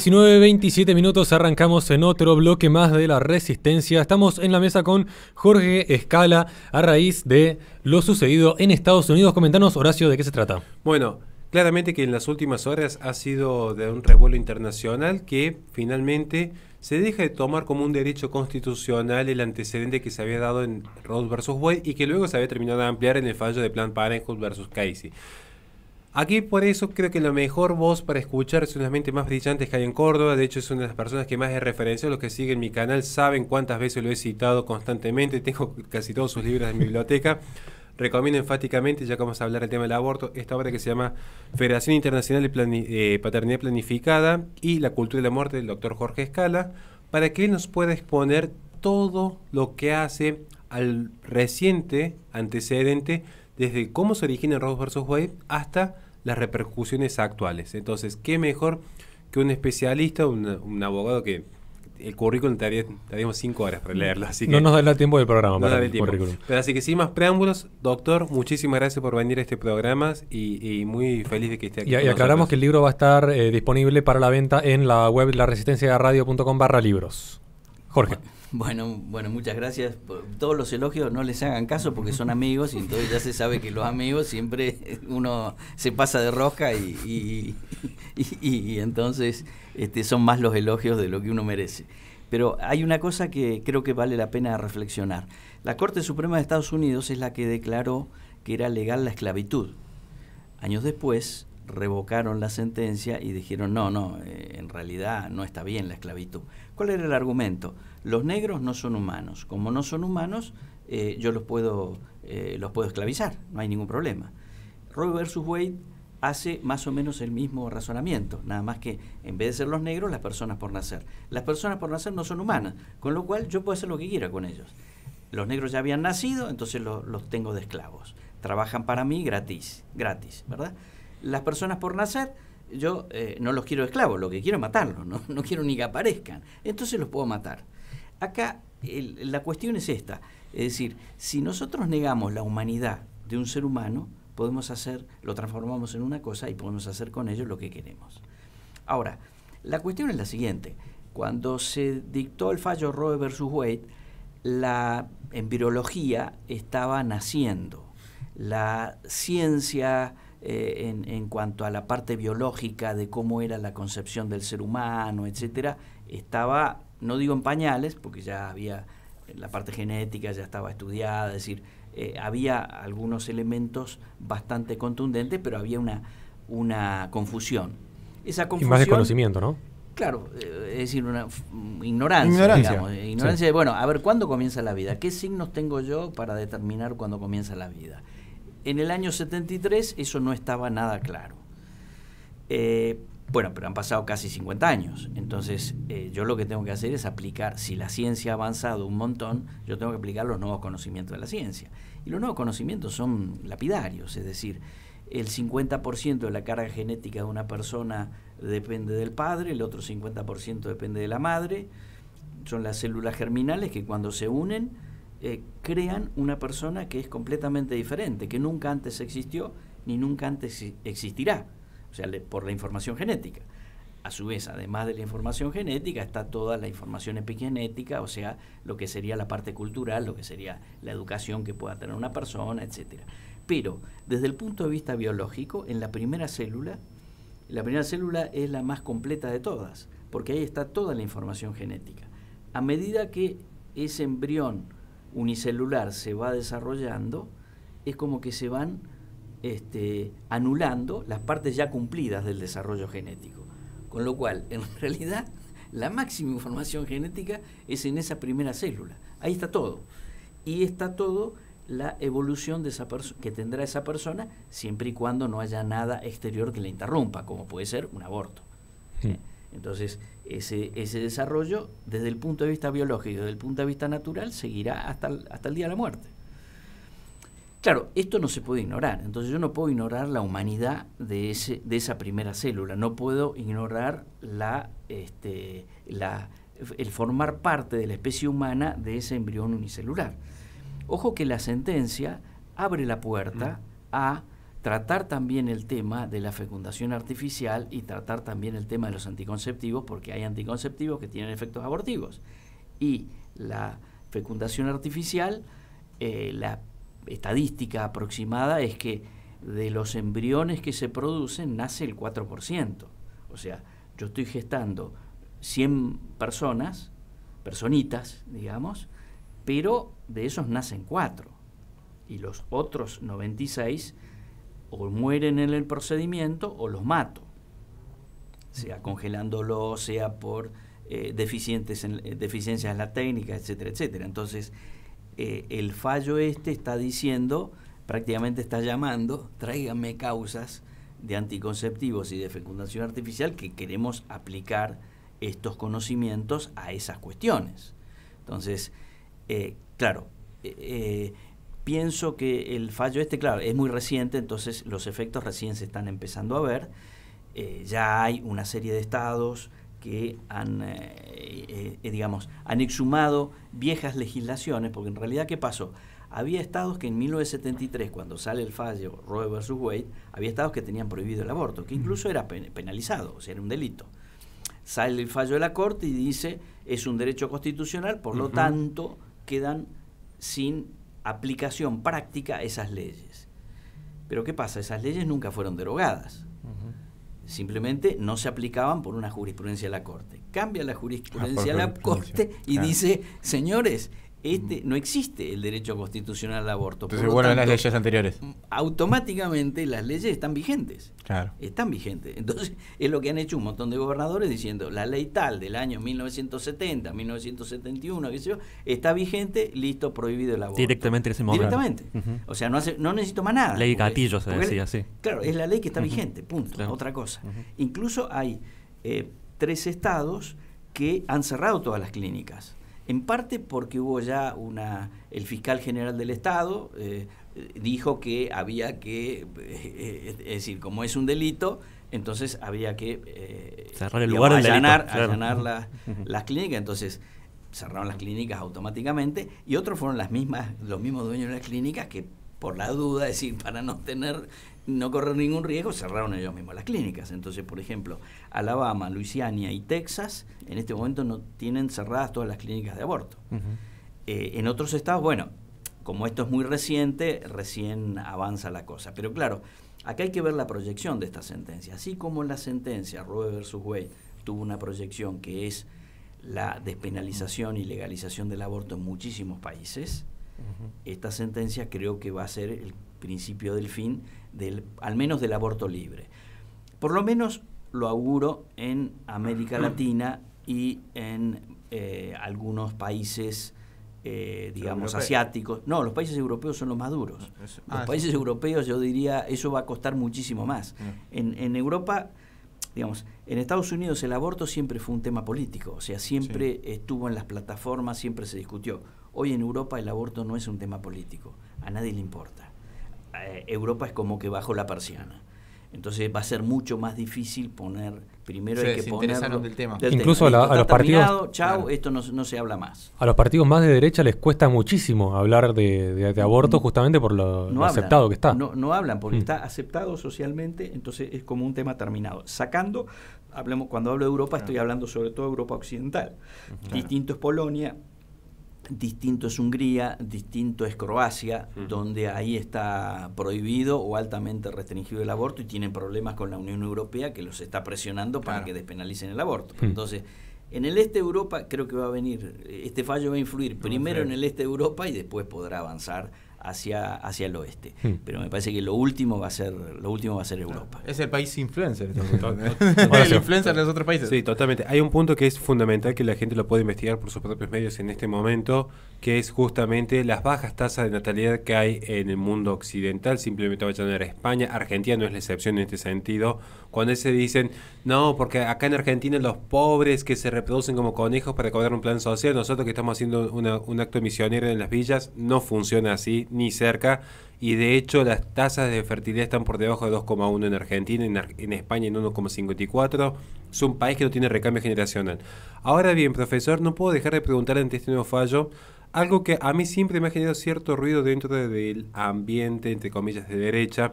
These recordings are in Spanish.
19.27 minutos, arrancamos en otro bloque más de la resistencia. Estamos en la mesa con Jorge Escala a raíz de lo sucedido en Estados Unidos. Comentanos, Horacio, de qué se trata. Bueno, claramente que en las últimas horas ha sido de un revuelo internacional que finalmente se deja de tomar como un derecho constitucional el antecedente que se había dado en Rose vs. Wade y que luego se había terminado de ampliar en el fallo de Plan Parenthood versus Casey. Aquí por eso creo que la mejor voz para escuchar es una de las mentes más brillantes que hay en Córdoba. De hecho es una de las personas que más he referenciado. Los que siguen mi canal saben cuántas veces lo he citado constantemente. Tengo casi todos sus libros en mi biblioteca. Recomiendo enfáticamente, ya que vamos a hablar del tema del aborto, esta obra que se llama Federación Internacional de eh, Paternidad Planificada y la Cultura de la Muerte del doctor Jorge Escala, para que él nos pueda exponer todo lo que hace al reciente antecedente desde cómo se origina Ross versus Wave, hasta las repercusiones actuales. Entonces, ¿qué mejor que un especialista, un, abogado que el currículum daríamos cinco horas para leerlo. Así no nos da el tiempo del programa no da el currículum. Pero así que sin más preámbulos, doctor, muchísimas gracias por venir a este programa y, muy feliz de que esté aquí. Y, aclaramos que el libro va a estar eh, disponible para la venta en la web laresistenciaradio.com barra libros. Jorge. Bueno, bueno, muchas gracias. todos los elogios no les hagan caso porque son amigos y entonces ya se sabe que los amigos siempre uno se pasa de rosca y, y, entonces este, son más los elogios de lo que uno merece. Pero hay una cosa que creo que vale la pena reflexionar. La Corte Suprema de Estados Unidos es la que declaró que era legal la esclavitud. Años después revocaron la sentencia y dijeron, no, no, eh, en realidad no está bien la esclavitud. ¿Cuál era el argumento? Los negros no son humanos. Como no son humanos, eh, yo los puedo, eh, los puedo esclavizar, no hay ningún problema. Roe versus Wade hace más o menos el mismo razonamiento, nada más que en vez de ser los negros, las personas por nacer. Las personas por nacer no son humanas, con lo cual yo puedo hacer lo que quiera con ellos. Los negros ya habían nacido, entonces los tengo de esclavos. Trabajan para mí gratis, gratis, ¿verdad? Las personas por nacer yo eh, no los quiero esclavos, lo que quiero es matarlos, ¿no? quiero ni que aparezcan. Entonces los puedo matar. Acá la cuestión es esta, es decir, si nosotros negamos la humanidad de un ser humano, podemos hacer, lo transformamos en una cosa y podemos hacer con ellos lo que queremos. Ahora, la cuestión es la siguiente, cuando se dictó el fallo Roe versus Wade, la embriología estaba naciendo, la ciencia eh, en, cuanto a la parte biológica de cómo era la concepción del ser humano, etcétera, estaba, no digo en pañales, porque ya había la parte genética ya estaba estudiada, es decir, eh, había algunos elementos bastante contundentes, pero había una, una confusión. Esa confusión. Y más desconocimiento, ¿no? Claro, eh, es decir, una ignorancia. Ignorancia. ignorancia de, bueno, a ver, ¿cuándo comienza la vida? ¿Qué signos tengo yo para determinar cuándo comienza la vida? En el año 73 eso no estaba nada claro. Eh, bueno, pero han pasado casi 50 años. Entonces, eh, yo lo que tengo que hacer es aplicar, si la ciencia ha avanzado un montón, yo tengo que aplicar los nuevos conocimientos de la ciencia. Y los nuevos conocimientos son lapidarios, es decir, el 50% de la carga genética de una persona depende del padre, el otro 50% depende de la madre. Son las células germinales que cuando se unen eh, crean una persona que es completamente diferente, que nunca antes existió ni nunca antes existirá, o sea, por la información genética. A su vez, además de la información genética, está toda la información epigenética, o sea, lo que sería la parte cultural, lo que sería la educación que pueda tener una persona, etc. Pero, desde el punto de vista biológico, en la primera célula, la primera célula es la más completa de todas, porque ahí está toda la información genética. A medida que ese embrión unicelular se va desarrollando, es como que se van este, anulando las partes ya cumplidas del desarrollo genético. Con lo cual, en realidad, la máxima información genética es en esa primera célula. Ahí está todo. Y está todo la evolución de esa que tendrá esa persona siempre y cuando no haya nada exterior que la interrumpa, como puede ser un aborto. Entonces, ese, desarrollo, desde el punto de vista biológico y desde el punto de vista natural, seguirá hasta el, hasta el día de la muerte. Claro, esto no se puede ignorar. Entonces yo no puedo ignorar la humanidad de, ese, de esa primera célula. No puedo ignorar la, este, el formar parte de la especie humana de ese embrión unicelular. Ojo que la sentencia abre la puerta mm. a tratar también el tema de la fecundación artificial y tratar también el tema de los anticonceptivos, porque hay anticonceptivos que tienen efectos abortivos. Y la fecundación artificial, eh, la estadística aproximada es que de los embriones que se producen nace el 4%. O sea, yo estoy gestando 100 personas, personitas, digamos, pero de esos nacen 4. Y los otros 96 o mueren en el procedimiento o los mato, sea congelándolo, sea por eh, deficientes en, eh, deficiencias en la técnica, etcétera, etcétera. Entonces, eh, el fallo este está diciendo, prácticamente está llamando, tráigame causas de anticonceptivos y de fecundación artificial que queremos aplicar estos conocimientos a esas cuestiones. Entonces, claro, pienso que el fallo este, claro, es muy reciente, entonces los efectos recién se están empezando a ver. Eh, ya hay una serie de estados que han, eh, eh, digamos, han exhumado viejas legislaciones, porque en realidad, ¿qué pasó? Había estados que en 1973, cuando sale el fallo Roe vs. Wade, había estados que tenían prohibido el aborto, que incluso era penalizado, o sea, era un delito. Sale el fallo de la Corte y dice, es un derecho constitucional, por lo tanto, quedan sin aplicación práctica esas leyes. Pero ¿qué pasa? Esas leyes nunca fueron derogadas. Simplemente no se aplicaban por una jurisprudencia de la Corte. Cambia la jurisprudencia ah, de la Corte y dice, señores, este, no existe el derecho constitucional al aborto. Entonces, bueno, las leyes anteriores. Automáticamente las leyes están vigentes. Claro. Están vigentes. Entonces, es lo que han hecho un montón de gobernadores diciendo, la ley tal del año 1970, 1971, qué sé yo, está vigente, listo, prohibido el aborto. Directamente en ese momento. Directamente. O sea, no, hace, no necesito más nada. Ley gatillo se decía, así. Claro, es la ley que está vigente, punto. Otra cosa. Incluso hay eh, tres estados que han cerrado todas las clínicas en parte porque hubo ya una, el fiscal general del Estado eh, dijo que había que, eh, eh, es decir, como es un delito, entonces había que cerrar el lugar allanar, las clínicas, entonces cerraron las clínicas automáticamente y otros fueron las mismas, los mismos dueños de las clínicas que por la duda, es decir, para no tener no correr ningún riesgo, cerraron ellos mismos las clínicas. Entonces, por ejemplo, Alabama, Luisiana y Texas en este momento no tienen cerradas todas las clínicas de aborto. Eh, en otros estados, bueno, como esto es muy reciente, recién avanza la cosa. Pero claro, acá hay que ver la proyección de esta sentencia. Así como la sentencia Roe versus Wade tuvo una proyección que es la despenalización y legalización del aborto en muchísimos países, esta sentencia creo que va a ser el principio del fin, del, al menos del aborto libre. Por lo menos lo auguro en América mm. Latina y en eh, algunos países, eh, digamos, asiáticos. No, los países europeos son los más duros. Ah, los países europeos, yo diría, eso va a costar muchísimo más. Mm. En, en, Europa, digamos, en Estados Unidos el aborto siempre fue un tema político, o sea, siempre estuvo en las plataformas, siempre se discutió. Hoy en Europa el aborto no es un tema político, a nadie le importa. Eh, Europa es como que bajo la persiana. Entonces va a ser mucho más difícil poner, primero hay que poner... Del tema. Incluso A, a, los partidos... Chau, esto no, se habla más. A los partidos más de derecha les cuesta muchísimo hablar de, aborto mm. justamente por lo, aceptado que está. No, hablan porque mm. está aceptado socialmente, entonces es como un tema terminado. Sacando, hablemos, cuando hablo de Europa estoy hablando sobre todo de Europa Occidental. Distinto es Polonia, distinto es Hungría, distinto es Croacia, donde ahí está prohibido o altamente restringido el aborto y tienen problemas con la Unión Europea que los está presionando para que despenalicen el aborto. Hmm. Entonces, en el este de Europa creo que va a venir, este fallo va a influir primero en el este de Europa y después podrá avanzar hacia, hacia el oeste. Hmm. Pero me parece que lo último va a ser, lo último va a ser Europa. Es el país influencer. Este el influencer de los otros países. Sí, totalmente. Hay un punto que es fundamental que la gente lo puede investigar por sus propios medios en este momento, que es justamente las bajas tasas de natalidad que hay en el mundo occidental. Simplemente voy a a España. Argentina no es la excepción en este sentido cuando se dicen, no, porque acá en Argentina los pobres que se reproducen como conejos para cobrar un plan social, nosotros que estamos haciendo un acto misionero en las villas, no funciona así, ni cerca. Y de hecho las tasas de fertilidad están por debajo de 2,1 en Argentina, en, en España en 1,54. Es un país que no tiene recambio generacional. Ahora bien, profesor, no puedo dejar de preguntar ante este nuevo fallo algo que a mí siempre me ha generado cierto ruido dentro del ambiente, entre comillas, de derecha,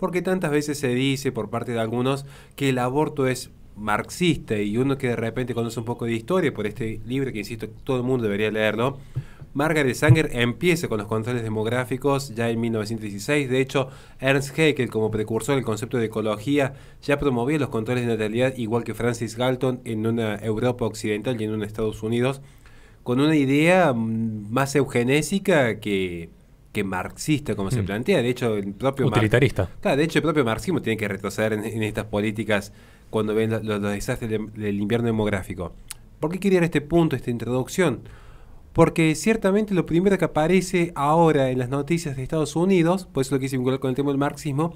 porque tantas veces se dice por parte de algunos que el aborto es marxista y uno que de repente conoce un poco de historia por este libro que insisto todo el mundo debería leerlo. Margaret Sanger empieza con los controles demográficos ya en 1916. De hecho, Ernst Haeckel, como precursor del concepto de ecología, ya promovía los controles de natalidad, igual que Francis Galton en una Europa occidental y en un Estados Unidos, con una idea mm, más eugenésica que que marxista como se mm. plantea. De hecho, el propio Claro, de hecho, el propio marxismo tiene que retroceder en, estas políticas cuando ven los desastres del invierno demográfico. ¿Por qué quería este punto, esta introducción? Porque ciertamente lo primero que aparece ahora en las noticias de Estados Unidos, por eso lo quise vincular con el tema del marxismo,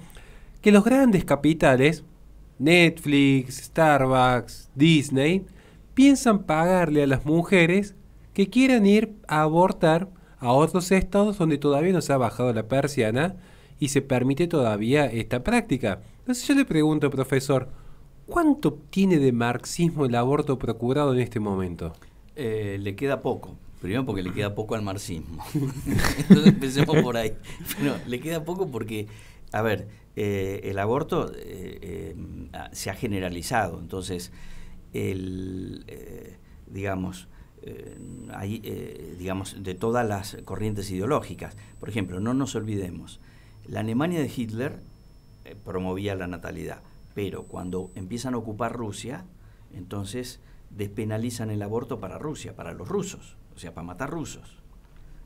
que los grandes capitales, Netflix, Starbucks, Disney, piensan pagarle a las mujeres que quieran ir a abortar a otros estados donde todavía no se ha bajado la persiana y se permite todavía esta práctica. Entonces yo le pregunto, profesor, ¿cuánto tiene de marxismo el aborto procurado en este momento? Eh, le queda poco. Primero porque le queda poco al marxismo. Entonces empecemos por ahí. le queda poco porque, a ver, eh, el aborto eh, se ha generalizado. Entonces, el, digamos, hay, eh, eh, digamos, de todas las corrientes ideológicas. Por ejemplo, no nos olvidemos, la Alemania de Hitler eh, promovía la natalidad, pero cuando empiezan a ocupar Rusia, entonces despenalizan el aborto para Rusia, para los rusos, o sea, para matar rusos.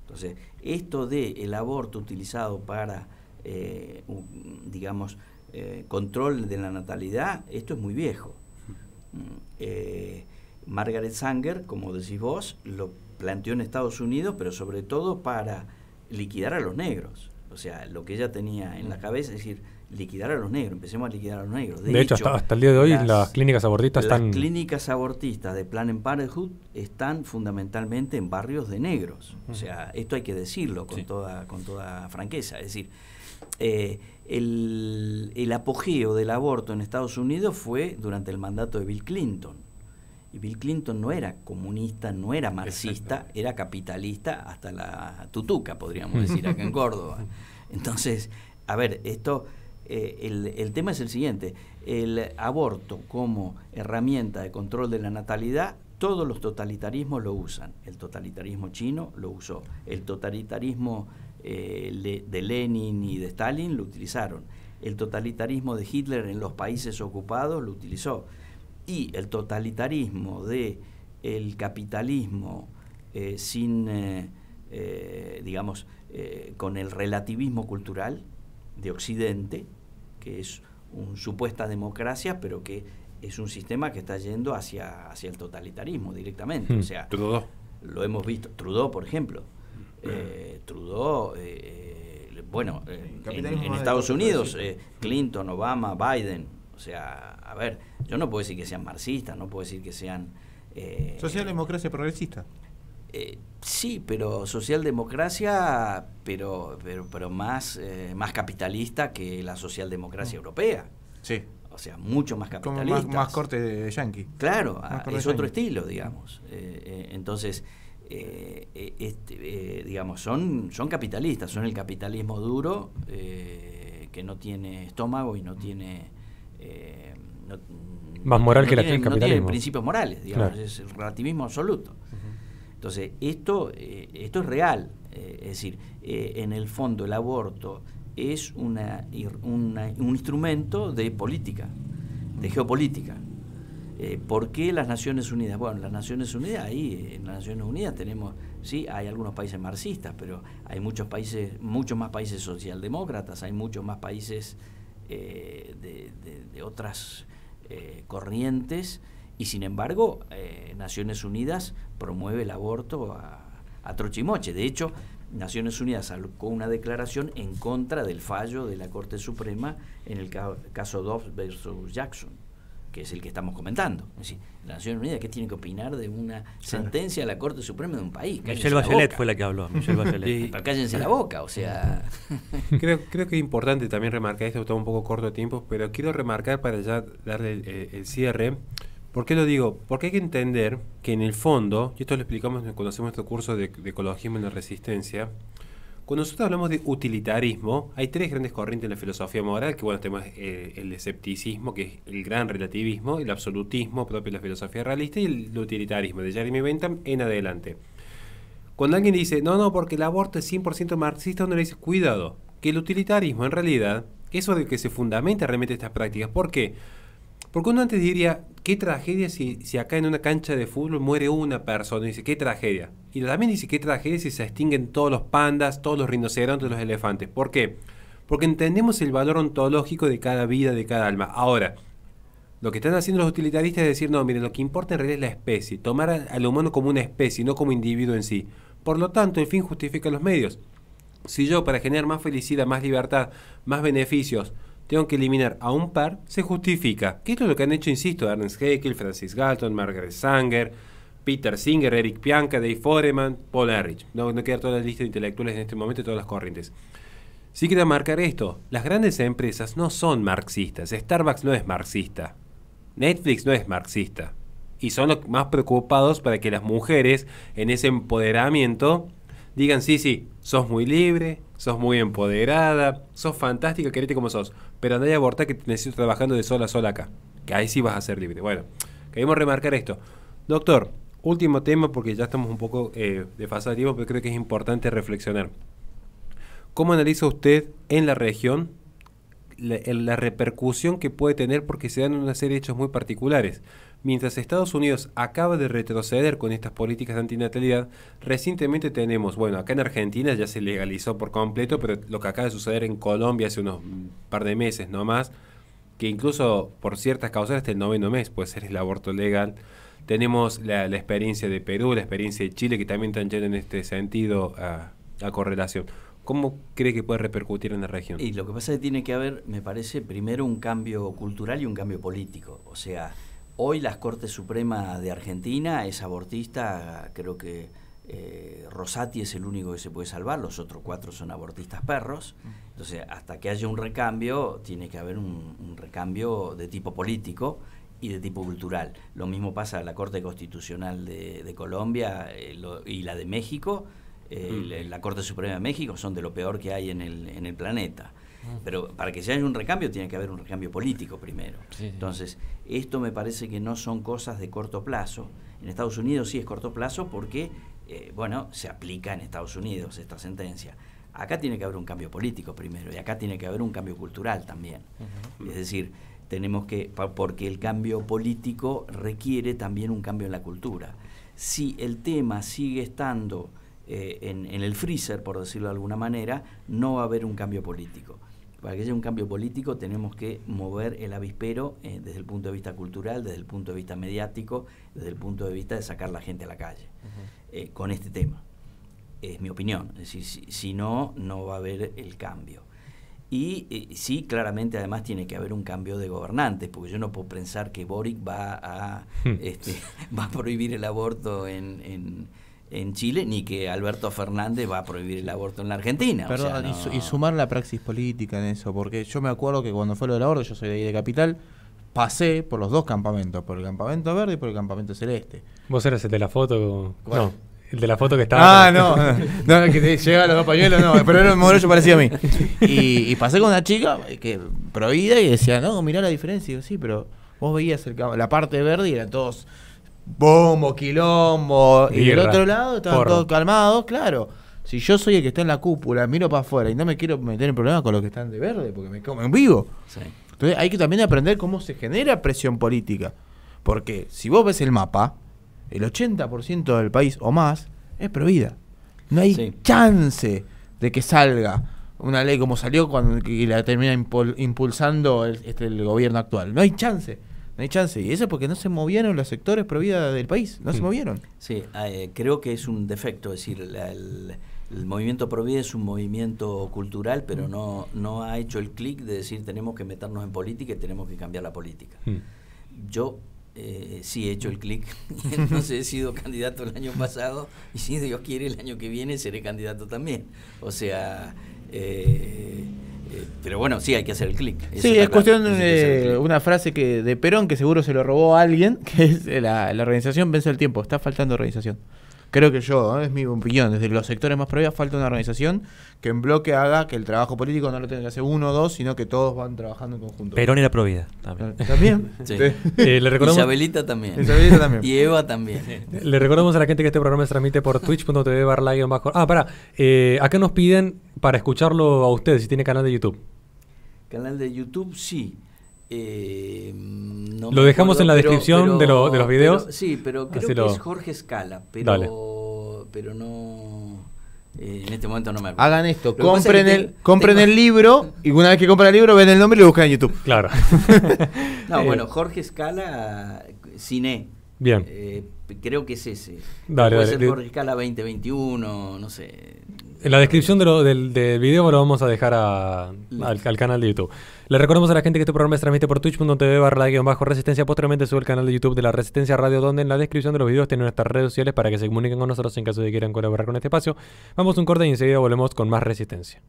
Entonces, esto de el aborto utilizado para, digamos, control de la natalidad, esto es muy viejo. Mm, Margaret Sanger, como decís vos, lo planteó en Estados Unidos, pero sobre todo para liquidar a los negros. O sea, lo que ella tenía en la mm. cabeza es decir, liquidar a los negros, empecemos a liquidar a los negros. De, hecho, hasta, el día de hoy las, clínicas abortistas están... Las clínicas abortistas de Planned Parenthood están fundamentalmente en barrios de negros. O mm. sea, esto hay que decirlo con, toda, con toda franqueza. Es decir, eh, el apogeo del aborto en Estados Unidos fue durante el mandato de Bill Clinton. Y Bill Clinton no era comunista, no era marxista, era capitalista hasta la tutuca, podríamos decir, acá en Córdoba. Entonces, a ver, esto, eh, el, tema es el siguiente, el aborto como herramienta de control de la natalidad, todos los totalitarismos lo usan. El totalitarismo chino lo usó, el totalitarismo eh, de Lenin y de Stalin lo utilizaron, el totalitarismo de Hitler en los países ocupados lo utilizó y el totalitarismo de el capitalismo eh, sin, eh, eh, digamos, con el relativismo cultural de Occidente, que es una supuesta democracia, pero que es un sistema que está yendo hacia, hacia el totalitarismo directamente. Hmm. o sea, Trudeau. Lo hemos visto. Trudeau, por ejemplo. Hmm. Trudeau, bueno, en, Estados Unidos, Clinton, Obama, Biden, o sea, a ver, yo no puedo decir que sean marxistas, no puedo decir que sean... Eh, socialdemocracia progresista. Eh, sí, pero socialdemocracia, pero, pero, pero más, eh, más capitalista que la socialdemocracia mm. europea. Sí. O sea, mucho más capitalista. Más, más, corte de yanqui. Claro, ah, es otro estilo, digamos. entonces... Este, digamos, son, son capitalistas, son el capitalismo duro que no tiene estómago y no tiene eh, no, Más moral que tiene, la no tiene principios morales, digamos, es el relativismo absoluto. Entonces, esto, eh, esto es real. Eh, es decir, en el fondo el aborto es una, un instrumento de política, de geopolítica. ¿Por qué las Naciones Unidas? Bueno, las Naciones Unidas, ahí en las Naciones Unidas tenemos, sí, hay algunos países marxistas, pero hay muchos países, muchos más países socialdemócratas, hay muchos más países eh, de, otras eh, corrientes y sin embargo eh, Naciones Unidas promueve el aborto a, trochimoche. De hecho, Naciones Unidas sacó una declaración en contra del fallo de la Corte Suprema en el caso Dobbs versus Jackson que es el que estamos comentando. Es decir, la Nación Unida, ¿qué tiene que opinar de una sentencia de la Corte Suprema de un país? Michelle Bachelet fue la que habló, Michelle Bachelet. cállense la boca, o sea... creo, que es importante también remarcar, esto estamos un poco corto de tiempo, pero quiero remarcar para ya darle eh, el, cierre, ¿Por qué lo digo? Porque hay que entender que en el fondo, y esto lo explicamos cuando hacemos nuestro curso de, de ecologismo en la resistencia, cuando nosotros hablamos de utilitarismo, hay tres grandes corrientes en la filosofía moral, que bueno, tenemos eh, el escepticismo, que es el gran relativismo, el absolutismo propio de la filosofía realista y el utilitarismo de Jeremy Bentham en adelante. Cuando alguien dice, no, no, porque el aborto es 100% marxista, uno le dice, cuidado, que el utilitarismo en realidad eso de que se fundamenta realmente estas prácticas. ¿Por qué? Porque uno antes diría, qué tragedia si, acá en una cancha de fútbol muere una persona. dice, qué tragedia. Y también dice, qué tragedia si se extinguen todos los pandas, todos los rinocerontes, los elefantes. ¿Por qué? Porque entendemos el valor ontológico de cada vida, de cada alma. Ahora, lo que están haciendo los utilitaristas es decir, no, miren, lo que importa en realidad es la especie, tomar al humano como una especie, no como individuo en sí. Por lo tanto, en fin justifica los medios. Si yo, para generar más felicidad, más libertad, más beneficios, tengo que eliminar a un par, se justifica. Que esto es lo que han hecho, insisto, Ernst Haeckel, Francis Galton, Margaret Sanger, Peter Singer, Eric Pianca, Dave Foreman, Paul Erich... No, no queda toda la lista de intelectuales en este momento y todas las corrientes. Sí queda marcar esto. Las grandes empresas no son marxistas. Starbucks no es marxista. Netflix no es marxista. Y son los más preocupados para que las mujeres, en ese empoderamiento, digan, sí, sí, sos muy libre, sos muy empoderada, sos fantástica, querete como sos pero andá y abortá que te necesito trabajando de sola a acá, que ahí sí vas a ser libre. Bueno, queremos remarcar esto. Doctor, último tema porque ya estamos un poco eh, de fase de pero creo que es importante reflexionar. ¿Cómo analiza usted en la región la, la repercusión que puede tener porque se dan una serie de hechos muy particulares? Mientras Estados Unidos acaba de retroceder con estas políticas de antinatalidad, recientemente tenemos, bueno, acá en Argentina ya se legalizó por completo, pero lo que acaba de suceder en Colombia hace unos mm, par de meses no más, que incluso por ciertas causas hasta el noveno mes puede ser el aborto legal. Tenemos la, experiencia de Perú, la experiencia de Chile, que también están yendo en este sentido a, a correlación. ¿Cómo cree que puede repercutir en la región? Y lo que pasa es que tiene que haber, me parece, primero un cambio cultural y un cambio político. O sea, Hoy la Corte Suprema de Argentina es abortista, creo que eh, Rosati es el único que se puede salvar, los otros cuatro son abortistas perros. Entonces, hasta que haya un recambio, tiene que haber un, recambio de tipo político y de tipo cultural. Lo mismo pasa en la Corte Constitucional de, Colombia eh, y la de México. Eh, mm. la, Corte Suprema de México son de lo peor que hay en el planeta. Pero para que se haya un recambio tiene que haber un recambio político primero. Entonces, esto me parece que no son cosas de corto plazo. En Estados Unidos sí es corto plazo porque, eh, bueno, se aplica en Estados Unidos esta sentencia. Acá tiene que haber un cambio político primero y acá tiene que haber un cambio cultural también. Es decir, tenemos que, porque el cambio político requiere también un cambio en la cultura. Si el tema sigue estando eh, en el freezer, por decirlo de alguna manera, no va a haber un cambio político para que haya un cambio político tenemos que mover el avispero eh, desde el punto de vista cultural, desde el punto de vista mediático, desde el punto de vista de sacar la gente a la calle eh, con este tema. Es mi opinión. Es decir, si, no, no va a haber el cambio. Y eh, sí, claramente además tiene que haber un cambio de gobernantes, porque yo no puedo pensar que Boric va a, hmm. este, prohibir el aborto en en Chile ni que Alberto Fernández va a prohibir el aborto en la Argentina. y, sumar la praxis política en eso, porque yo me acuerdo que cuando fue lo del aborto, yo soy de de Capital, pasé por los dos campamentos, por el campamento verde y por el campamento celeste. ¿Vos eras el de la foto? No. El de la foto que estaba. Ah, no, no, que llega los dos pañuelos, no, pero era un modelo parecía a mí. Y, pasé con una chica que prohibida y decía, no, mirá la diferencia. Y sí, pero vos veías el, la parte verde y eran todos bombo, quilombo. Y, del otro lado están todos calmados, claro. Si yo soy el que está en la cúpula, miro para afuera y no me quiero meter en problemas con los que están de verde porque me comen vivo. Entonces hay que también aprender cómo se genera presión política. Porque si vos ves el mapa, el 80% del país o más es prohibida. No hay chance de que salga una ley como salió cuando la termina impulsando este, el gobierno actual. No hay chance. No hay chance. Y eso es porque no se movieron los sectores pro vida del país. No se hmm. movieron. Sí, eh, creo que es un defecto. Es decir, el, movimiento pro vida es un movimiento cultural, pero hmm. no, no ha hecho el clic de decir tenemos que meternos en política y tenemos que cambiar la política. Hmm. Yo eh, sí he hecho el clic. Entonces he sido candidato el año pasado y si Dios quiere el año que viene seré candidato también. O sea, eh, eh, pero bueno, sí, hay que hacer el clic. Sí, es cuestión de una frase que de Perón, que seguro se lo robó a alguien, que es la, la organización vence el tiempo, está faltando organización creo que yo, ¿eh? es mi opinión, desde los sectores más previos falta una organización que en bloque haga que el trabajo político no lo tenga que hacer uno o dos, sino que todos van trabajando en conjunto. Perón era la también. Ah, ¿También? Eh, Isabelita también. Isabelita también. y Eva también. Le recordamos a la gente que este programa se transmite por twitch.tv barra bajo. Ah, pará. Eh, acá nos piden para escucharlo a ustedes si tiene canal de YouTube. Canal de YouTube, sí. Eh, lo dejamos en la descripción de, de, los videos. sí, pero creo que es Jorge Scala, pero, pero no. Eh, en este momento no me acuerdo. Hagan esto, compren, el, compren el libro y una vez que compren el libro ven el nombre y lo buscan en YouTube. Claro. no, eh, bueno, Jorge Scala, Cine. Bien. Eh, creo que es ese. Puede ser Jorge Scala 2021, no sé. En la descripción de lo, del, del, video lo vamos a dejar al, canal de YouTube. Le recordamos a la gente que este programa es transmite por twitch.tv barra la guión bajo resistencia. Posteriormente sube el canal de YouTube de la Resistencia Radio, donde en la descripción de los videos tienen nuestras redes sociales para que se comuniquen con nosotros en caso de que quieran colaborar con este espacio. Vamos un corte y enseguida volvemos con más resistencia.